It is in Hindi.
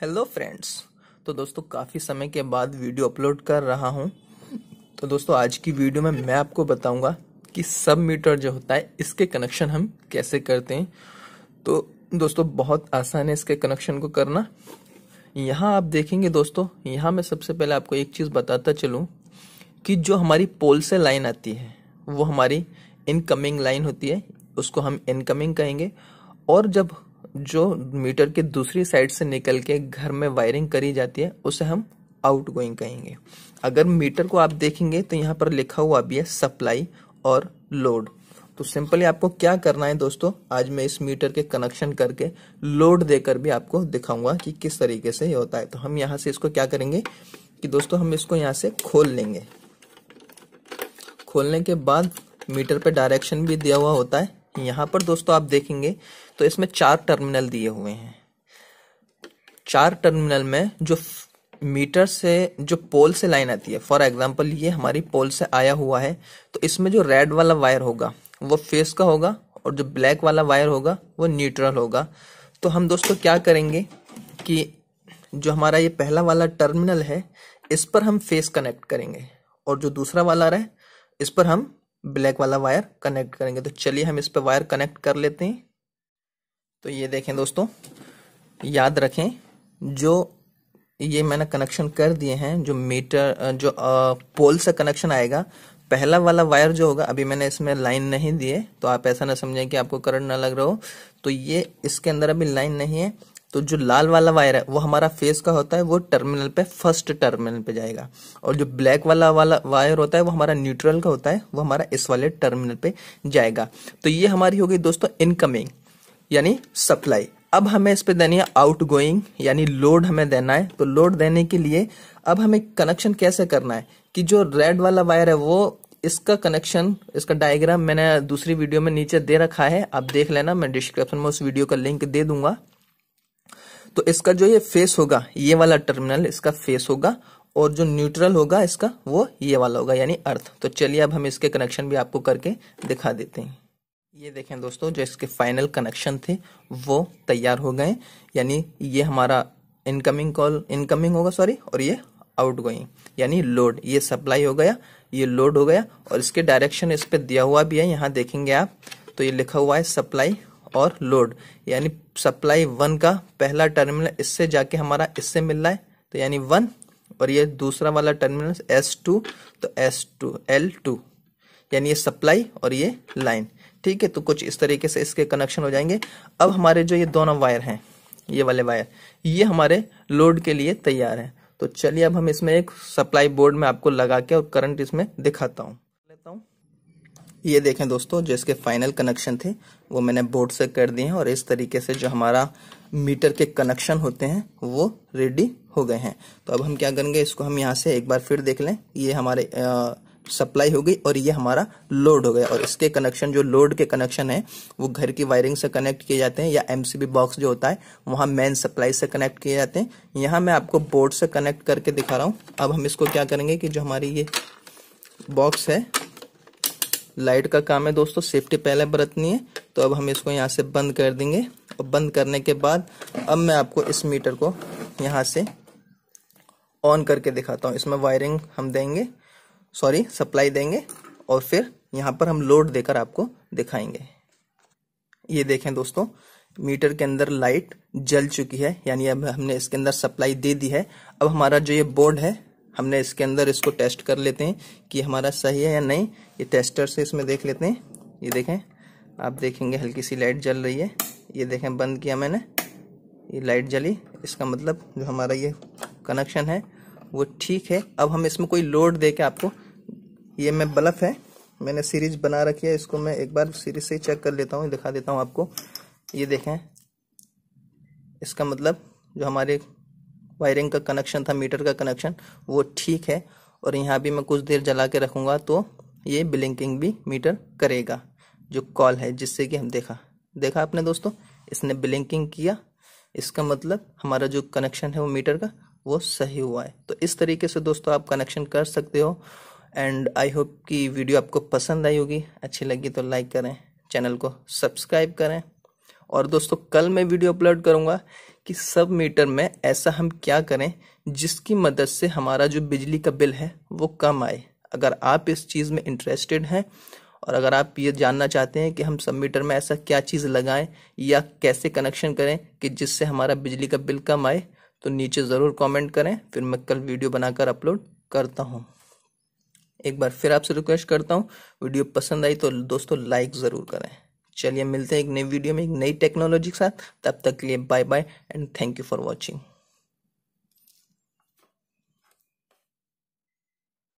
हेलो फ्रेंड्स तो दोस्तों काफ़ी समय के बाद वीडियो अपलोड कर रहा हूँ तो दोस्तों आज की वीडियो में मैं आपको बताऊँगा कि सब मीटर जो होता है इसके कनेक्शन हम कैसे करते हैं तो दोस्तों बहुत आसान है इसके कनेक्शन को करना यहाँ आप देखेंगे दोस्तों यहाँ मैं सबसे पहले आपको एक चीज़ बताता चलूँ कि जो हमारी पोल से लाइन आती है वो हमारी इनकमिंग लाइन होती है उसको हम इनकमिंग कहेंगे और जब जो मीटर के दूसरी साइड से निकल के घर में वायरिंग करी जाती है उसे हम आउट गोइंग कहेंगे अगर मीटर को आप देखेंगे तो यहाँ पर लिखा हुआ भी है सप्लाई और लोड तो सिंपली आपको क्या करना है दोस्तों आज मैं इस मीटर के कनेक्शन करके लोड देकर भी आपको दिखाऊंगा कि किस तरीके से ये होता है तो हम यहाँ से इसको क्या करेंगे कि दोस्तों हम इसको यहाँ से खोल लेंगे खोलने के बाद मीटर पे डायरेक्शन भी दिया हुआ होता है यहाँ पर दोस्तों आप देखेंगे तो इसमें चार टर्मिनल दिए हुए हैं चार टर्मिनल में जो मीटर से जो पोल से लाइन आती है फॉर एग्जाम्पल ये हमारी पोल से आया हुआ है तो इसमें जो रेड वाला वायर होगा वो फेस का होगा और जो ब्लैक वाला वायर होगा वो न्यूट्रल होगा तो हम दोस्तों क्या करेंगे कि जो हमारा ये पहला वाला टर्मिनल है इस पर हम फेस कनेक्ट करेंगे और जो दूसरा वाला रहे इस पर हम ब्लैक वाला वायर कनेक्ट करेंगे तो चलिए हम इस पर वायर कनेक्ट कर लेते हैं तो ये देखें दोस्तों याद रखें जो ये मैंने कनेक्शन कर दिए हैं जो मीटर जो पोल से कनेक्शन आएगा पहला वाला वायर जो होगा अभी मैंने इसमें लाइन नहीं दिए तो आप ऐसा ना समझें कि आपको करंट ना लग रहा हो तो ये इसके अंदर अभी लाइन नहीं है तो जो लाल वाला वायर है वो हमारा फेस का होता है वो टर्मिनल पे फर्स्ट टर्मिनल पे जाएगा और जो ब्लैक वाला वाला वायर होता है वो हमारा न्यूट्रल का होता है वो हमारा इस वाले टर्मिनल पे जाएगा तो ये हमारी होगी दोस्तों इनकमिंग यानी सप्लाई अब हमें इस पे देनी है आउट गोइंग यानी लोड हमें देना है तो लोड देने के लिए अब हमें कनेक्शन कैसे करना है कि जो रेड वाला वायर है वो इसका कनेक्शन इसका डायग्राम मैंने दूसरी वीडियो में नीचे दे रखा है आप देख लेना मैं डिस्क्रिप्शन में उस वीडियो का लिंक दे दूंगा तो इसका जो ये फेस होगा ये वाला टर्मिनल इसका फेस होगा और जो न्यूट्रल होगा इसका वो ये वाला होगा यानी अर्थ तो चलिए अब हम इसके कनेक्शन भी आपको करके दिखा देते हैं ये देखें दोस्तों जो इसके फाइनल कनेक्शन थे वो तैयार हो गए यानी ये हमारा इनकमिंग कॉल इनकमिंग होगा सॉरी और ये आउट गोइंग यानी लोड ये सप्लाई हो गया ये लोड हो गया और इसके डायरेक्शन इस पर दिया हुआ भी है यहाँ देखेंगे आप तो ये लिखा हुआ है सप्लाई और लोड यानी सप्लाई वन का पहला टर्मिनल इससे जाके हमारा इससे मिल रहा है तो यानी वन और ये दूसरा वाला टर्मिनल एस टू तो एस टू एल टू यानी ये सप्लाई और ये लाइन ठीक है तो कुछ इस तरीके से इसके कनेक्शन हो जाएंगे अब हमारे जो ये दोनों वायर हैं ये वाले वायर ये हमारे लोड के लिए तैयार हैं तो चलिए अब हम इसमें एक सप्लाई बोर्ड में आपको लगा के और करंट इसमें दिखाता हूँ ये देखें दोस्तों जो इसके फाइनल कनेक्शन थे वो मैंने बोर्ड से कर दिए हैं और इस तरीके से जो हमारा मीटर के कनेक्शन होते हैं वो रेडी हो गए हैं तो अब हम क्या करेंगे इसको हम यहाँ से एक बार फिर देख लें ये हमारे आ, सप्लाई हो गई और ये हमारा लोड हो गया और इसके कनेक्शन जो लोड के कनेक्शन है वो घर की वायरिंग से कनेक्ट किए जाते हैं या एमसीबी बॉक्स जो होता है वहाँ मेन सप्लाई से कनेक्ट किए जाते हैं यहाँ मैं आपको बोर्ड से कनेक्ट करके दिखा रहा हूँ अब हम इसको क्या करेंगे कि जो हमारी ये बॉक्स है लाइट का काम है दोस्तों सेफ्टी पहले बरतनी है तो अब हम इसको यहाँ से बंद कर देंगे और बंद करने के बाद अब मैं आपको इस मीटर को यहाँ से ऑन करके दिखाता हूँ इसमें वायरिंग हम देंगे सॉरी सप्लाई देंगे और फिर यहाँ पर हम लोड देकर आपको दिखाएंगे ये देखें दोस्तों मीटर के अंदर लाइट जल चुकी है यानी अब हमने इसके अंदर सप्लाई दे दी है अब हमारा जो ये बोर्ड है हमने इसके अंदर इसको टेस्ट कर लेते हैं कि हमारा सही है या नहीं ये टेस्टर से इसमें देख लेते हैं ये देखें आप देखेंगे हल्की सी लाइट जल रही है ये देखें बंद किया मैंने ये लाइट जली इसका मतलब जो हमारा ये कनेक्शन है वो ठीक है अब हम इसमें कोई लोड दे के आपको ये मैं बल्ब है मैंने सीरीज बना रखी है इसको मैं एक बार सीरीज से चेक कर लेता हूँ दिखा देता हूँ आपको ये देखें इसका मतलब जो हमारे वायरिंग का कनेक्शन था मीटर का कनेक्शन वो ठीक है और यहाँ भी मैं कुछ देर जला के रखूँगा तो ये ब्लिंकिंग भी मीटर करेगा जो कॉल है जिससे कि हम देखा देखा आपने दोस्तों इसने ब्लिंकिंग किया इसका मतलब हमारा जो कनेक्शन है वो मीटर का वो सही हुआ है तो इस तरीके से दोस्तों आप कनेक्शन कर सकते हो एंड आई होप कि वीडियो आपको पसंद आई होगी अच्छी लगी तो लाइक करें चैनल को सब्सक्राइब करें और दोस्तों कल मैं वीडियो अपलोड करूँगा कि सब मीटर में ऐसा हम क्या करें जिसकी मदद से हमारा जो बिजली का बिल है वो कम आए अगर आप इस चीज़ में इंटरेस्टेड हैं और अगर आप ये जानना चाहते हैं कि हम सब मीटर में ऐसा क्या चीज़ लगाएं या कैसे कनेक्शन करें कि जिससे हमारा बिजली का बिल कम आए तो नीचे ज़रूर कमेंट करें फिर मैं कल वीडियो बनाकर अपलोड करता हूँ एक बार फिर आपसे रिक्वेस्ट करता हूँ वीडियो पसंद आई तो दोस्तों लाइक ज़रूर करें चलिए मिलते हैं एक नई वीडियो में एक नई टेक्नोलॉजी के साथ तब तक के लिए bye bye and thank you for watching